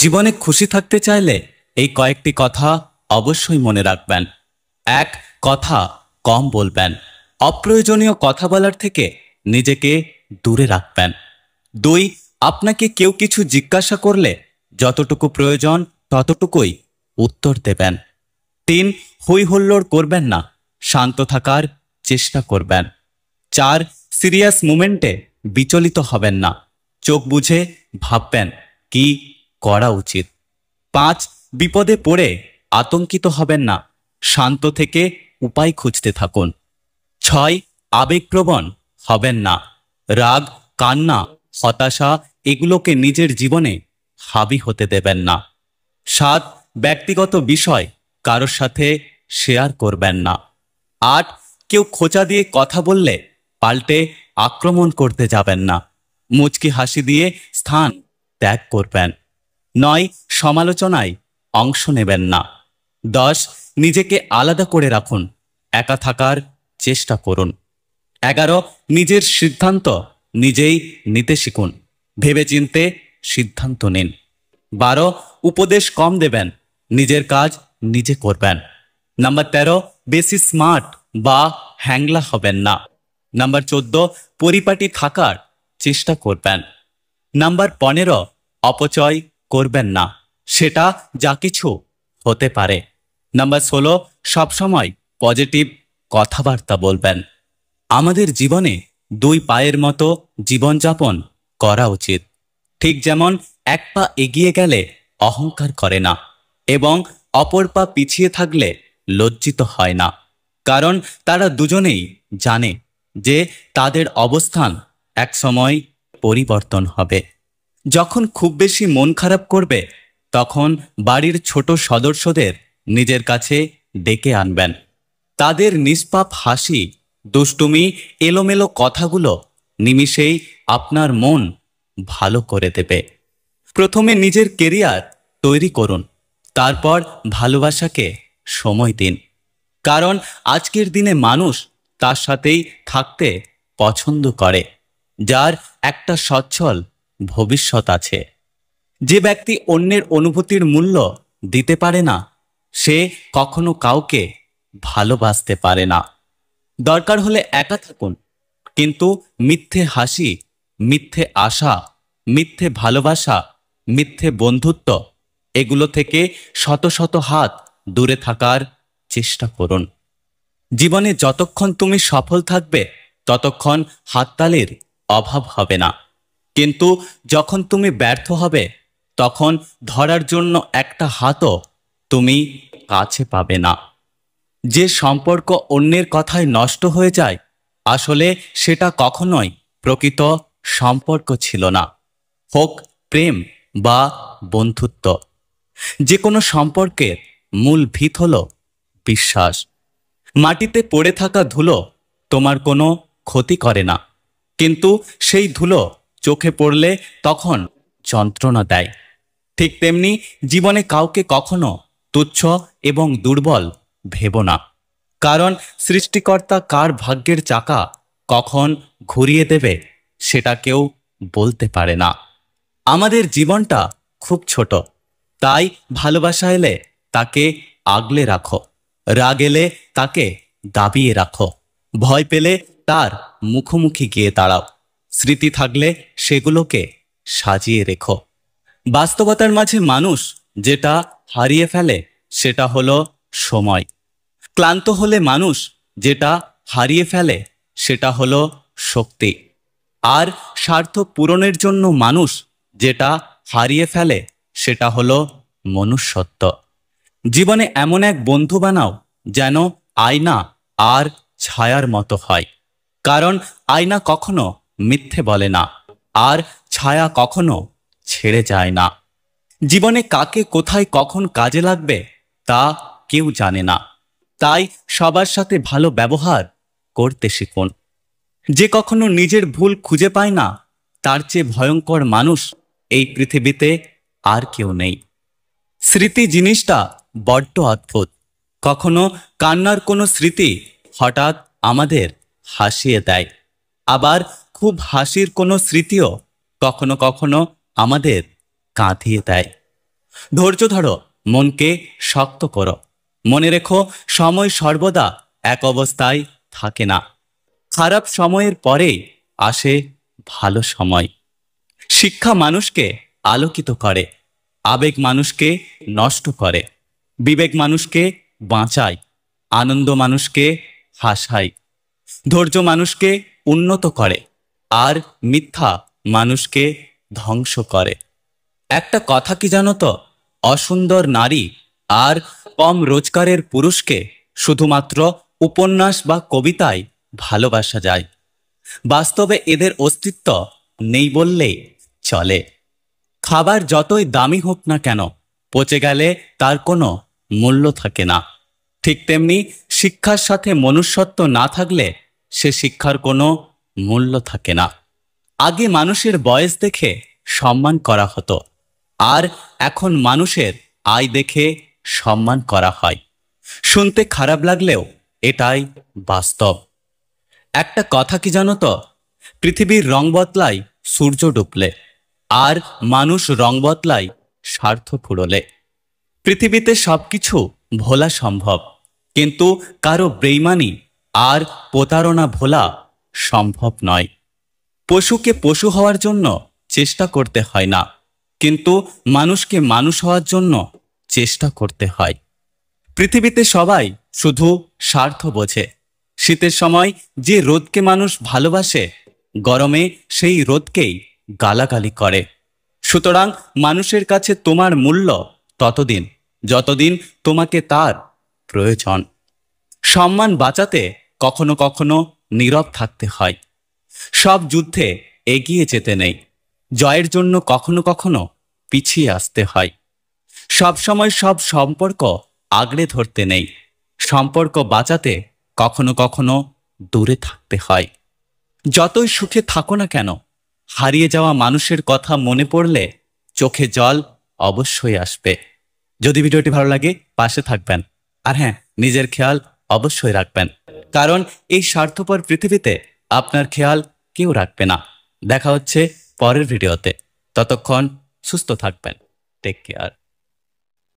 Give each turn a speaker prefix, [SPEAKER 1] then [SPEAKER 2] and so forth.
[SPEAKER 1] জীবনে খুশি থাকতে চাইলে এই কয়েকটি কথা অবশ্যই মনে রাখবেন এক কথা কম বলবেন অপ্রয়োজনীয় কথা বলার থেকে নিজেকে দূরে রাখবেন দুই আপনাকে কেউ কিছু জিজ্ঞাসা করলে যতটুকু প্রয়োজন ততটুকুই উত্তর দেবেন তিন হই হুল্লোড় করবেন না শান্ত থাকার চেষ্টা করবেন চার সিরিয়াস মুমেন্টে বিচলিত হবেন না চোখ বুঝে ভাববেন কি করা উচিত পাঁচ বিপদে পড়ে আতঙ্কিত হবেন না শান্ত থেকে উপায় খুঁজতে থাকুন ছয় আবেগপ্রবণ হবেন না রাগ কান্না হতাশা এগুলোকে নিজের জীবনে হাবি হতে দেবেন না সাত ব্যক্তিগত বিষয় কারোর সাথে শেয়ার করবেন না আট কেউ খোঁচা দিয়ে কথা বললে পাল্টে আক্রমণ করতে যাবেন না মুচকি হাসি দিয়ে স্থান ত্যাগ করবেন নয় সমালোচনায় অংশ নেবেন না দশ নিজেকে আলাদা করে রাখুন একা থাকার চেষ্টা করুন এগারো নিজের সিদ্ধান্ত নিজেই নিতে শিখুন ভেবেচিন্তে সিদ্ধান্ত নিন বারো উপদেশ কম দেবেন নিজের কাজ নিজে করবেন নাম্বার তেরো বেশি স্মার্ট বা হ্যাংলা হবেন না নাম্বার চোদ্দ পরিপাটি থাকার চেষ্টা করবেন নাম্বার পনেরো অপচয় করবেন না সেটা যা কিছু হতে পারে নাম্বার ষোলো সবসময় পজিটিভ কথাবার্তা বলবেন আমাদের জীবনে দুই পায়ের মতো জীবনযাপন করা উচিত ঠিক যেমন এক পা এগিয়ে গেলে অহংকার করে না এবং অপর পা পিছিয়ে থাকলে লজ্জিত হয় না কারণ তারা দুজনেই জানে যে তাদের অবস্থান একসময় পরিবর্তন হবে যখন খুব বেশি মন খারাপ করবে তখন বাড়ির ছোট সদস্যদের নিজের কাছে ডেকে আনবেন তাদের নিষ্পাপ হাসি দুষ্টুমি এলোমেলো কথাগুলো নিমিষেই আপনার মন ভালো করে দেবে প্রথমে নিজের কেরিয়ার তৈরি করুন তারপর ভালোবাসাকে সময় দিন কারণ আজকের দিনে মানুষ তার সাথেই থাকতে পছন্দ করে যার একটা সচ্ছল ভবিষ্যৎ আছে যে ব্যক্তি অন্যের অনুভূতির মূল্য দিতে পারে না সে কখনো কাউকে ভালোবাসতে পারে না দরকার হলে একা থাকুন কিন্তু মিথ্যে হাসি মিথ্যে আশা মিথ্যে ভালোবাসা মিথ্যে বন্ধুত্ব এগুলো থেকে শত শত হাত দূরে থাকার চেষ্টা করুন জীবনে যতক্ষণ তুমি সফল থাকবে ততক্ষণ হাততালির অভাব হবে না কিন্তু যখন তুমি ব্যর্থ হবে তখন ধরার জন্য একটা হাতও তুমি কাছে পাবে না যে সম্পর্ক অন্যের কথায় নষ্ট হয়ে যায় আসলে সেটা কখনোই প্রকৃত সম্পর্ক ছিল না হোক প্রেম বা বন্ধুত্ব যে কোনো সম্পর্কের মূল ভিত হল বিশ্বাস মাটিতে পড়ে থাকা ধুলো তোমার কোনো ক্ষতি করে না কিন্তু সেই ধুলো চোখে পড়লে তখন যন্ত্রণা দেয় ঠিক তেমনি জীবনে কাউকে কখনো তুচ্ছ এবং দুর্বল ভেব না কারণ সৃষ্টিকর্তা কার ভাগ্যের চাকা কখন ঘুরিয়ে দেবে সেটা কেউ বলতে পারে না আমাদের জীবনটা খুব ছোট তাই ভালোবাসা এলে তাকে আগলে রাখো রাগ এলে তাকে দাবিয়ে রাখো ভয় পেলে তার মুখোমুখি গিয়ে দাঁড়াও স্মৃতি থাকলে সেগুলোকে সাজিয়ে রেখো বাস্তবতার মাঝে মানুষ যেটা হারিয়ে ফেলে সেটা হলো সময় ক্লান্ত হলে মানুষ যেটা হারিয়ে ফেলে সেটা হলো শক্তি আর স্বার্থ পূরণের জন্য মানুষ যেটা হারিয়ে ফেলে সেটা হলো মনুষ্যত্ব জীবনে এমন এক বন্ধু বানাও যেন আয়না আর ছায়ার মতো হয় কারণ আয়না কখনো মিথ্যে বলে না আর ছায়া কখনো ছেড়ে যায় না জীবনে কাকে কোথায় কখন কাজে লাগবে তা কেউ জানে না তাই সবার সাথে ভালো ব্যবহার করতে শিখুন যে কখনো নিজের ভুল খুঁজে পায় না তার চেয়ে ভয়ঙ্কর মানুষ এই পৃথিবীতে আর কেউ নেই স্মৃতি জিনিসটা বড্ড অদ্ভুত কখনো কান্নার কোনো স্মৃতি হঠাৎ আমাদের হাসিয়ে দেয় আবার খুব হাসির কোনো স্মৃতিও কখনো কখনো আমাদের কাঁধিয়ে দেয় ধৈর্য ধরো মনকে শক্ত করো মনে রেখো সময় সর্বদা এক অবস্থায় থাকে না খারাপ সময়ের পরেই আসে ভালো সময় শিক্ষা মানুষকে আলোকিত করে আবেগ মানুষকে নষ্ট করে বিবেক মানুষকে বাঁচায় আনন্দ মানুষকে হাসায় ধৈর্য মানুষকে উন্নত করে আর মিথ্যা মানুষকে ধ্বংস করে একটা কথা কি জানো তো অসুন্দর নারী আর কম রোজগারের পুরুষকে শুধুমাত্র উপন্যাস বা কবিতায় ভালোবাসা যায় বাস্তবে এদের অস্তিত্ব নেই বললেই চলে খাবার যতই দামি হোক না কেন পচে গেলে তার কোনো মূল্য থাকে না ঠিক তেমনি শিক্ষার সাথে মনুষ্যত্ব না থাকলে সে শিক্ষার কোনো মূল্য থাকে না আগে মানুষের বয়স দেখে সম্মান করা হতো আর এখন মানুষের আয় দেখে সম্মান করা হয় শুনতে খারাপ লাগলেও এটাই বাস্তব একটা কথা কি জানো তো পৃথিবীর রং বদলায় সূর্য ডুবলে আর মানুষ রং বদলায় স্বার্থ ফুরলে পৃথিবীতে সবকিছু ভোলা সম্ভব কিন্তু কারো বেইমানি আর প্রতারণা ভোলা সম্ভব নয় পশুকে পশু হওয়ার জন্য চেষ্টা করতে হয় না কিন্তু মানুষকে মানুষ হওয়ার জন্য চেষ্টা করতে হয় পৃথিবীতে সবাই শুধু স্বার্থ বোঝে শীতের সময় যে রোদকে মানুষ ভালোবাসে গরমে সেই রোদকেই গালাগালি করে সুতরাং মানুষের কাছে তোমার মূল্য ততদিন যতদিন তোমাকে তার প্রয়োজন সম্মান বাঁচাতে কখনো কখনো নীরব থাকতে হয় সব যুদ্ধে এগিয়ে যেতে নেই জয়ের জন্য কখনো কখনো পিছিয়ে আসতে হয় সবসময় সব সম্পর্ক আগড়ে ধরতে নেই সম্পর্ক বাঁচাতে কখনো কখনো দূরে থাকতে হয় যতই সুখে থাকো না কেন হারিয়ে যাওয়া মানুষের কথা মনে পড়লে চোখে জল অবশ্যই আসবে যদি ভিডিওটি ভালো লাগে পাশে থাকবেন আর হ্যাঁ নিজের খেয়াল অবশ্যই রাখবেন কারণ এই স্বার্থপর পৃথিবীতে আপনার খেয়াল কেউ রাখবে না দেখা হচ্ছে পরের ভিডিওতে ততক্ষণ সুস্থ থাকবেন টেক কেয়ার